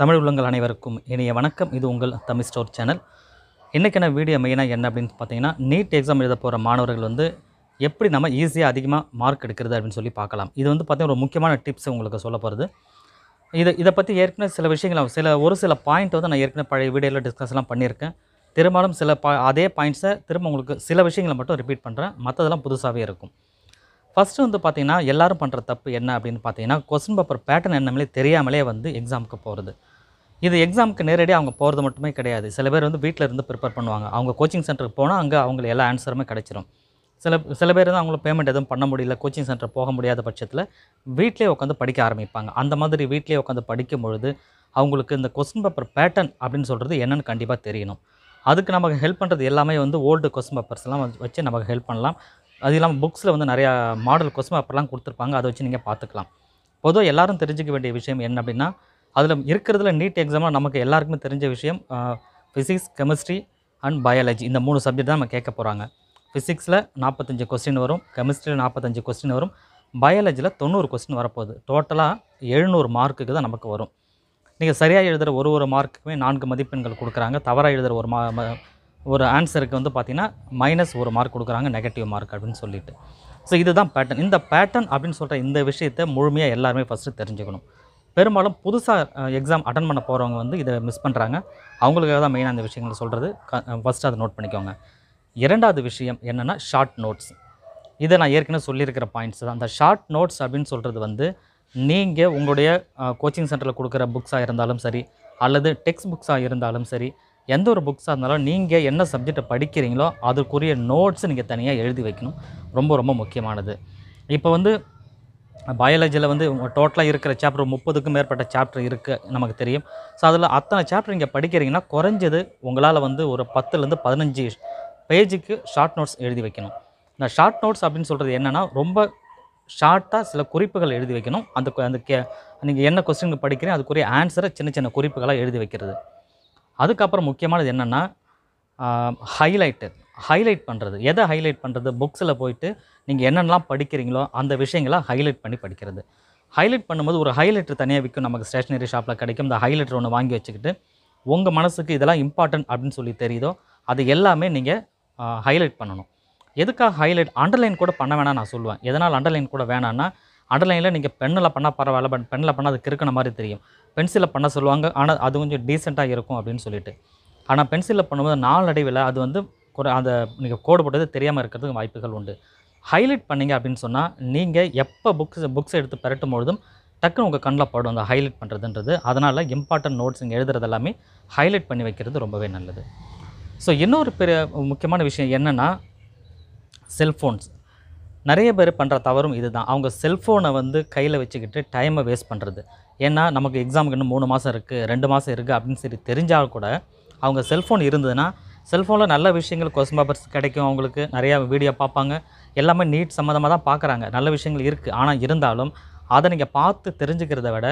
தமிழ் உள்ளங்கள் அனைவருக்கும் இனிய வணக்கம் இது உங்கள் தமிழ் ஸ்டோர் சேனல் இன்றைக்கான வீடியோ மெயினாக என்ன அப்படின்னு பார்த்தீங்கன்னா நீட் எக்ஸாம் எழுத போகிற மாணவர்கள் வந்து எப்படி நம்ம ஈஸியாக அதிகமாக மார்க் எடுக்கிறது அப்படின்னு சொல்லி பார்க்கலாம் இது வந்து பார்த்திங்கன்னா ஒரு முக்கியமான டிப்ஸ் உங்களுக்கு சொல்ல போகிறது இது இதை பற்றி ஏற்கனவே சில விஷயங்கள் சில ஒரு சில பாயிண்ட் வந்து நான் ஏற்கனவே பழைய வீடியோவில் டிஸ்கஸ்லாம் பண்ணியிருக்கேன் திரும்பாலும் சில பா அதே பாயிண்ட்ஸை திரும்ப உங்களுக்கு சில விஷயங்களை மட்டும் ரிப்பீட் பண்ணுறேன் மற்றதெல்லாம் புதுசாகவே இருக்கும் ஃபஸ்ட்டு வந்து பார்த்திங்கன்னா எல்லோரும் பண்ணுற தப்பு என்ன அப்படின்னு பார்த்தீங்கன்னா கொஸ்டின் பேப்பர் பேட்டர்ன் என்னமே தெரியாமலே வந்து எக்ஸாமுக்கு போகிறது இது எக்ஸாமுக்கு நேரடியாக அவங்க போகிறது மட்டுமே கிடையாது சில பேர் வந்து வீட்டில் இருந்து ப்ரிப்பேர் பண்ணுவாங்க அவங்க கோச்சிங் சென்டருக்கு போனால் அங்கே அவங்களுக்கு எல்லா ஆன்சருமே கிடச்சிரும் சில சில பேர் வந்து அவங்கள பேமெண்ட் எதுவும் பண்ண முடியல கோச்சிங் சென்டர் போக முடியாத பட்சத்தில் வீட்டிலே உட்காந்து படிக்க ஆரம்பிப்பாங்க அந்த மாதிரி வீட்டிலே உட்காந்து படிக்கும் பொழுது அவங்களுக்கு இந்த கொஸ்டின் பேப்பர் பேட்டர்ன் அப்படின்னு சொல்கிறது என்னென்னு கண்டிப்பாக தெரியணும் அதுக்கு நமக்கு ஹெல்ப் பண்ணுறது எல்லாமே வந்து ஓல்டு கொஸ்டின் பேப்பர்ஸ்லாம் வச்சு நமக்கு ஹெல்ப் பண்ணலாம் அது இல்லாமல் புக்ஸில் வந்து நிறையா மாடல் கொஸ்டின் அப்போல்லாம் கொடுத்துருப்பாங்க அதை வச்சு நீங்கள் பார்த்துக்கலாம் பொதுவாக எல்லாரும் தெரிஞ்சிக்க வேண்டிய விஷயம் என்ன அப்படின்னா அதில் இருக்கிறதுல நீட் எக்ஸாமில் நமக்கு எல்லாருக்குமே தெரிஞ்ச விஷயம் ஃபிசிக்ஸ் கெமிஸ்ட்ரி அண்ட் பயாலஜி இந்த மூணு சப்ஜெக்ட் தான் நம்ம கேட்க போகிறாங்க ஃபிசிக்ஸில் நாற்பத்தஞ்சு கொஸ்டின் வரும் கெமிஸ்ட்ரியில் நாற்பத்தஞ்சு கொஸ்டின் வரும் பயாலஜியில் தொண்ணூறு கொஸ்டின் வரப்போகுது டோட்டலாக எழுநூறு மார்க்குக்கு தான் நமக்கு வரும் நீங்கள் சரியாக எழுதுகிற ஒரு ஒரு மார்க்குக்குமே நான்கு மதிப்பெண்கள் கொடுக்குறாங்க தவறாக எழுதுகிற ஒரு மா ஒரு ஆன்சருக்கு வந்து பார்த்திங்கன்னா மைனஸ் ஒரு மார்க் கொடுக்குறாங்க நெகட்டிவ் மார்க் அப்படின்னு சொல்லிட்டு ஸோ இதுதான் பேட்டர்ன் இந்த பேட்டர்ன் அப்படின்னு சொல்கிற இந்த விஷயத்தை முழுமையாக எல்லாருமே ஃபஸ்ட்டு தெரிஞ்சுக்கணும் பெரும்பாலும் புதுசாக எக்ஸாம் அட்டன் பண்ண போகிறவங்க வந்து இதை மிஸ் பண்ணுறாங்க அவங்களுக்காக தான் மெயினாக அந்த விஷயங்களை சொல்கிறது க ஃபஸ்ட்டு அதை நோட் பண்ணிக்கோங்க இரண்டாவது விஷயம் என்னென்னா ஷார்ட் நோட்ஸ் இதை நான் ஏற்கனவே சொல்லியிருக்கிற பாயிண்ட்ஸ் தான் அந்த ஷார்ட் நோட்ஸ் அப்படின்னு சொல்கிறது வந்து நீங்கள் உங்களுடைய கோச்சிங் சென்டரில் கொடுக்குற புக்ஸாக இருந்தாலும் சரி அல்லது டெக்ஸ்ட் புக்ஸாக இருந்தாலும் சரி எந்த ஒரு புக்ஸாக இருந்தாலும் நீங்கள் என்ன சப்ஜெக்டை படிக்கிறீங்களோ அதுக்குரிய நோட்ஸு நீங்கள் தனியாக எழுதி வைக்கணும் ரொம்ப ரொம்ப முக்கியமானது இப்போ வந்து பயாலஜியில் வந்து டோட்டலாக இருக்கிற சாப்டர் முப்பதுக்கும் மேற்பட்ட சாப்டர் இருக்குது நமக்கு தெரியும் ஸோ அதில் அத்தனை சாப்டர் நீங்கள் படிக்கிறீங்கன்னா குறைஞ்சது உங்களால் வந்து ஒரு பத்துலேருந்து பதினஞ்சு பேஜுக்கு ஷார்ட் நோட்ஸ் எழுதி வைக்கணும் இந்த ஷார்ட் நோட்ஸ் அப்படின்னு சொல்கிறது என்னென்னா ரொம்ப ஷார்ட்டாக சில குறிப்புகள் எழுதி வைக்கணும் அந்த அந்த கே நீங்கள் என்ன கொஸ்டினுக்கு படிக்கிறீங்க அதுக்குரிய ஆன்சரை சின்ன சின்ன குறிப்புகளாக எழுதி வைக்கிறது அதுக்கப்புறம் முக்கியமானது என்னென்னா ஹைலைட்டு ஹைலைட் பண்ணுறது எதை ஹைலைட் பண்ணுறது புக்ஸில் போயிட்டு நீங்கள் என்னென்னலாம் படிக்கிறீங்களோ அந்த விஷயங்களை ஹைலைட் பண்ணி படிக்கிறது ஹைலைட் பண்ணும்போது ஒரு ஹைலைட்டர் தனியாக விற்கும் நமக்கு ஸ்டேஷ்னரி ஷாப்பில் கிடைக்கும் இந்த ஹைலைட்டர் ஒன்று வாங்கி வச்சுக்கிட்டு உங்கள் மனசுக்கு இதெல்லாம் இம்பார்ட்டன்ட் அப்படின்னு சொல்லி தெரியுதோ அது எல்லாமே நீங்கள் ஹைலைட் பண்ணணும் எதுக்காக ஹைலைட் அண்டர்லைன் கூட பண்ண வேணாம் நான் சொல்லுவேன் எதனால் அண்டர்லைன் கூட வேணான்னா அண்டர்லைனில் நீங்கள் பெண்ணில் பண்ணால் பரவாயில்ல பட் பெண்ணில் பண்ணால் அது கிறுக்கிற மாதிரி தெரியும் பென்சிலில் பண்ண சொல்லுவாங்க ஆனால் அது கொஞ்சம் டீசெண்டாக இருக்கும் அப்படின்னு சொல்லிட்டு ஆனால் பென்சிலில் பண்ணும்போது நாளடைவில் அது வந்து குறை அந்த நீங்கள் கோடு போட்டது தெரியாமல் இருக்கிறதுக்கு வாய்ப்புகள் உண்டு ஹைலைட் பண்ணிங்க அப்படின்னு சொன்னால் நீங்கள் எப்போ புக்ஸ் புக்ஸ் எடுத்து பெரட்டும் பொழுதும் டக்குன்னு உங்கள் கண்ணில் போடும் அந்த ஹைலைட் பண்ணுறதுன்றது அதனால் இம்பார்ட்டன்ட் நோட்ஸ் இங்கே எழுதுறது எல்லாமே ஹைலைட் பண்ணி வைக்கிறது ரொம்பவே நல்லது ஸோ இன்னொரு பெரிய முக்கியமான விஷயம் என்னென்னா செல்ஃபோன்ஸ் நிறைய பேர் பண்ணுற தவறும் இதுதான் அவங்க செல்ஃபோனை வந்து கையில் வச்சுக்கிட்டு டைமை வேஸ்ட் பண்ணுறது ஏன்னா நமக்கு எக்ஸாமுக்கு இன்னும் மூணு மாதம் இருக்குது ரெண்டு மாதம் இருக்குது அப்படின்னு சரி தெரிஞ்சால் கூட அவங்க செல்ஃபோன் இருந்ததுன்னா செல்ஃபோனில் நல்ல விஷயங்கள் கொஸ்டின் பேப்பர்ஸ் கிடைக்கும் அவங்களுக்கு நிறையா வீடியோ பார்ப்பாங்க எல்லாமே நீட் சம்மந்தமாக தான் பார்க்குறாங்க நல்ல விஷயங்கள் இருக்குது ஆனால் இருந்தாலும் அதை நீங்கள் பார்த்து தெரிஞ்சுக்கிறத விட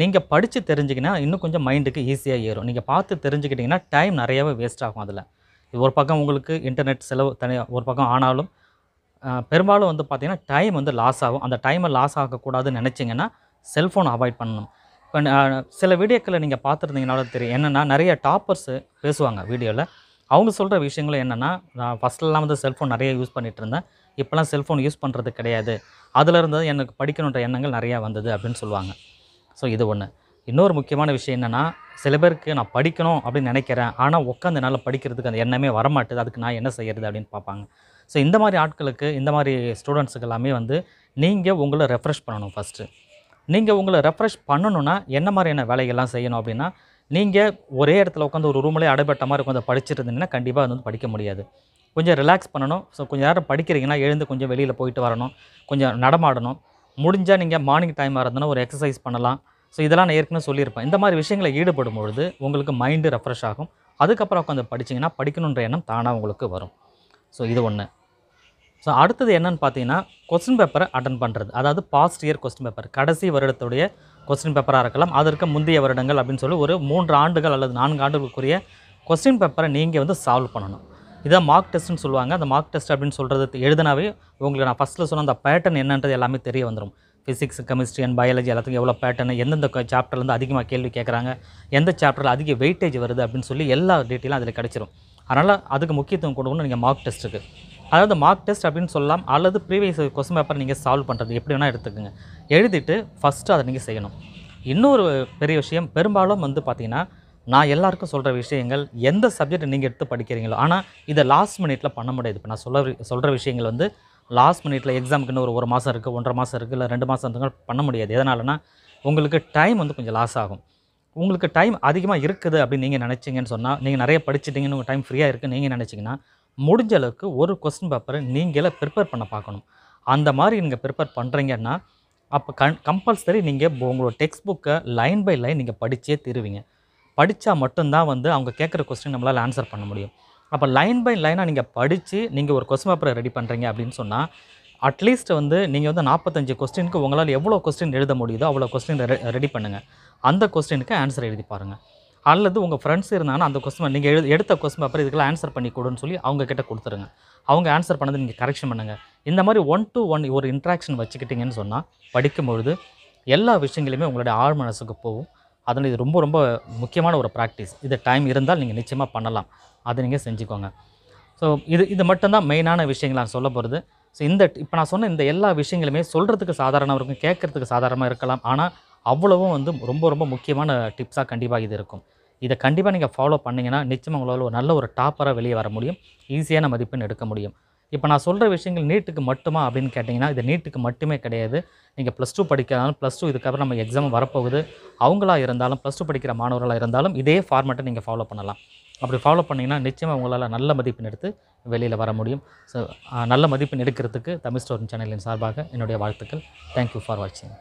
நீங்கள் படித்து தெரிஞ்சிக்கினா இன்னும் கொஞ்சம் மைண்டுக்கு ஈஸியாக ஏறும் நீங்கள் பார்த்து தெரிஞ்சுக்கிட்டிங்கன்னா டைம் நிறையாவே வேஸ்ட் ஆகும் அதில் ஒரு பக்கம் உங்களுக்கு இன்டர்நெட் செலவு தனியாக ஒரு பக்கம் ஆனாலும் பெரும்பாலும் வந்து பார்த்திங்கன்னா டைம் வந்து லாஸ் ஆகும் அந்த டைமை லாஸ் ஆகக்கூடாதுன்னு நினச்சிங்கன்னா செல்ஃபோன் அவாய்ட் பண்ணணும் இப்போ சில வீடியோக்களை நீங்கள் பார்த்துருந்தீங்கனாலும் தெரியும் என்னென்னா நிறைய டாப்பர்ஸு பேசுவாங்க வீடியோவில் அவங்க சொல்கிற விஷயங்களும் என்னென்னா நான் ஃபஸ்ட்டெல்லாம் வந்து செல்ஃபோன் நிறைய யூஸ் பண்ணிகிட்டு இருந்தேன் இப்போலாம் செல்ஃபோன் யூஸ் பண்ணுறது கிடையாது அதில் இருந்தது எனக்கு படிக்கணுன்ற எண்ணங்கள் நிறையா வந்தது அப்படின்னு சொல்லுவாங்க ஸோ இது ஒன்று இன்னொரு முக்கியமான விஷயம் என்னென்னா சில பேருக்கு நான் படிக்கணும் அப்படின்னு நினைக்கிறேன் ஆனால் உட்காந்து என்னால் படிக்கிறதுக்கு அந்த எண்ணமே வரமாட்டேது அதுக்கு நான் என்ன செய்கிறது அப்படின்னு பார்ப்பாங்க ஸோ இந்த மாதிரி ஆட்களுக்கு இந்த மாதிரி ஸ்டூடெண்ட்ஸுக்கு எல்லாமே வந்து நீங்கள் உங்களை ரெஃப்ரெஷ் பண்ணணும் ஃபஸ்ட்டு நீங்கள் உங்களை ரெஃப்ரெஷ் பண்ணணுன்னா என்ன மாதிரியான வேலைகள்லாம் செய்யணும் அப்படின்னா நீங்கள் ஒரே இடத்துல உட்காந்து ஒரு ரூம்லேயே அடைபட்ட மாதிரி உட்காந்து படிச்சுட்டு இருந்தீங்கன்னா கண்டிப்பாக அது வந்து படிக்க முடியாது கொஞ்சம் ரிலாக்ஸ் பண்ணணும் ஸோ கொஞ்சம் நேரம் படிக்கிறீங்கன்னா எழுந்து கொஞ்சம் வெளியில் போயிட்டு வரணும் கொஞ்சம் நடமாடணும் முடிஞ்சால் நீங்கள் மார்னிங் டைமாக இருந்தோன்னா ஒரு எக்ஸசைஸ் பண்ணலாம் ஸோ இதெல்லாம் நான் ஏற்கனவே சொல்லியிருப்பேன் இந்த மாதிரி விஷயங்களை ஈடுபடும் பொழுது உங்களுக்கு மைண்டு ரெஃப்ரெஷ் ஆகும் அதுக்கப்புறம் உட்காந்து படிச்சிங்கன்னா படிக்கணுன்ற எண்ணம் தானாக உங்களுக்கு வரும் ஸோ இது ஒன்று ஸோ அடுத்தது என்னென்னு பார்த்தீங்கன்னா கொஸ்டின் பேப்பரை அட்டன் பண்ணுறது அதாவது பாஸ்ட் இயர் கொஸ்டின் பேப்பர் கடைசி வருடத்துடைய கொஸ்டின் பேப்பராக இருக்கலாம் அதற்கு முந்தைய வருடங்கள் அப்படின்னு சொல்லி ஒரு மூன்று ஆண்டுகள் அல்லது நான்கு ஆண்டுகளுக்குரிய கொஸ்டின் பேப்பரை நீங்கள் வந்து சால்வ் பண்ணணும் இதான் மார்க் டெஸ்ட்னு சொல்லுவாங்க அந்த மார்க் டெஸ்ட் அப்படின்னு சொல்கிறது எழுதினாவே உங்களுக்கு நான் ஃபஸ்ட்டில் சொன்ன அந்த பேட்டர்ன் என்னன்றது எல்லாமே தெரிய வந்துடும் ஃபிசிக்ஸ் கெமிஸ்ட்ரி அண்ட் பயாலஜி எல்லாத்துக்கும் எவ்வளோ பேட்டர்னு எந்தெந்த சாப்டர்லேருந்து அதிகமாக கேள்வி கேட்குறாங்க எந்த சாப்டரில் அதிக வெயிட்டேஜ் வருது அப்படின்னு சொல்லி எல்லா டீட்டெயிலும் அதில் கிடச்சிரும் அதனால் அதுக்கு முக்கியத்துவம் கொடுக்கணும் நீங்கள் மார்க் டெஸ்ட்டுக்கு அதாவது மார்க் டெஸ்ட் அப்படின்னு சொல்லலாம் அல்லது ப்ரீவியஸ் கொஸ்டின் பேப்பர் நீங்கள் சால்வ் பண்ணுறது எப்படி வேணால் எடுத்துக்கோங்க எழுதிட்டு ஃபஸ்ட்டு அதை நீங்கள் செய்யணும் இன்னொரு பெரிய விஷயம் பெரும்பாலும் வந்து பார்த்திங்கன்னா நான் எல்லாருக்கும் சொல்கிற விஷயங்கள் எந்த சப்ஜெக்ட் நீங்கள் எடுத்து படிக்கிறீங்களோ ஆனால் இதை லாஸ்ட் மினிட்ல பண்ண முடியாது இப்போ நான் சொல்ல சொல்கிற விஷயங்கள் வந்து லாஸ்ட் மினிட்ல எக்ஸாமுக்கு இன்னும் ஒரு ஒரு மாதம் இருக்குது ஒன்றரை மாதம் இருக்குது இல்லை ரெண்டு மாதம் இருந்தாலும் பண்ண முடியாது எதனாலனா உங்களுக்கு டைம் வந்து கொஞ்சம் லாஸ் ஆகும் உங்களுக்கு டைம் அதிகமாக இருக்குது அப்படின்னு நீங்கள் நினச்சிங்கன்னு சொன்னால் நீங்கள் நிறைய படிச்சிட்டிங்கன்னு உங்கள் டைம் ஃப்ரீயாக இருக்குது நீங்கள் நினச்சிங்கன்னா முடிஞ்ச அளவுக்கு ஒரு கொஸ்டின் பேப்பரை நீங்களே ப்ரிப்பேர் பண்ண பார்க்கணும் அந்த மாதிரி நீங்கள் ப்ரிப்பேர் பண்ணுறீங்கன்னா அப்போ கண் கம்பல்சரி நீங்கள் உங்களோட டெக்ஸ்ட் புக்கை லைன் பை லைன் நீங்கள் படித்தே தருவீங்க படித்தா மட்டும்தான் வந்து அவங்க கேட்குற கொஸ்டின் நம்மளால் ஆன்சர் பண்ண முடியும் அப்போ லைன் பை லைனாக நீங்கள் படித்து நீங்கள் ஒரு கொஸ்டின் பேப்பரை ரெடி பண்ணுறீங்க அப்படின்னு சொன்னால் அட்லீஸ்ட் வந்து நீங்கள் வந்து நாற்பத்தஞ்சு கொஸ்டினுக்கு உங்களால் எவ்வளோ கொஸ்டின் எழுத முடியுதோ அவ்வளோ கொஸ்டின் ரெடி பண்ணுங்கள் அந்த கொஸ்டினுக்கு ஆன்சர் எழுதி பாருங்கள் அல்லது உங்கள் ஃப்ரெண்ட்ஸ் இருந்தாங்கன்னா அந்த கொஸ்டின் நீங்கள் எழு எடுத்த கொஸ்டின் பேப்பர் இதுக்கெல்லாம் ஆன்சர் பண்ணி கொடுன்னு சொல்லி அவங்க கிட்ட கொடுத்துருங்க அவங்க ஆன்சர் பண்ணது நீங்கள் கரெக்ஷன் பண்ணுங்கள் இந்த மாதிரி ஒன் டு ஒன் ஒரு இன்ட்ராக்ஷன் வச்சுக்கிட்டிங்கன்னு சொன்னால் படிக்கும்பொழுது எல்லா விஷயங்களையுமே உங்களுடைய ஆழ் மனசுக்கு போகும் அதனால் இது ரொம்ப ரொம்ப முக்கியமான ஒரு ப்ராக்டிஸ் இது டைம் இருந்தால் நீங்கள் நிச்சயமாக பண்ணலாம் அதை நீங்கள் செஞ்சுக்கோங்க ஸோ இது இது மட்டும்தான் மெயினான விஷயங்கள் நான் சொல்ல போகிறது ஸோ இந்த இப்போ நான் சொன்ன இந்த எல்லா விஷயங்களுமே சொல்கிறதுக்கு சாதாரணமாக இருக்கும் கேட்குறதுக்கு சாதாரணமாக இருக்கலாம் ஆனால் அவ்வளவும் வந்து ரொம்ப ரொம்ப முக்கியமான டிப்ஸாக கண்டிப்பாக இது இருக்கும் இதை கண்டிப்பாக நீங்கள் ஃபாலோ பண்ணிங்கன்னா நிச்சயம் உங்களால் ஒரு நல்ல ஒரு டாப்பராக வெளியே வர முடியும் ஈஸியான மதிப்பெண் எடுக்க முடியும் இப்போ நான் சொல்கிற விஷயங்கள் நீட்டுக்கு மட்டுமா அப்படின்னு கேட்டிங்கன்னா இது நீட்டுக்கு மட்டுமே கிடையாது நீங்கள் ப்ளஸ் டூ படிக்கிறதாலும் ப்ளஸ் டூ இதுக்கப்புறம் நம்ம எக்ஸாம் வரப்போகுது அவங்களாக இருந்தாலும் ப்ளஸ் டூ படிக்கிற மாணவர்களாக இருந்தாலும் இதே ஃபார்மேட்டை நீங்கள் ஃபாலோ பண்ணலாம் அப்படி ஃபாலோ பண்ணிங்கன்னா நிச்சயமாக உங்களால் நல்ல மதிப்பெண் எடுத்து வெளியில் வர முடியும் ஸோ நல்ல மதிப்பெண் எடுக்கிறதுக்கு தமிழ் ஸ்டோரின் சேனலின் சார்பாக என்னுடைய வாழ்த்துக்கள் தேங்க்யூ ஃபார் வாட்சிங்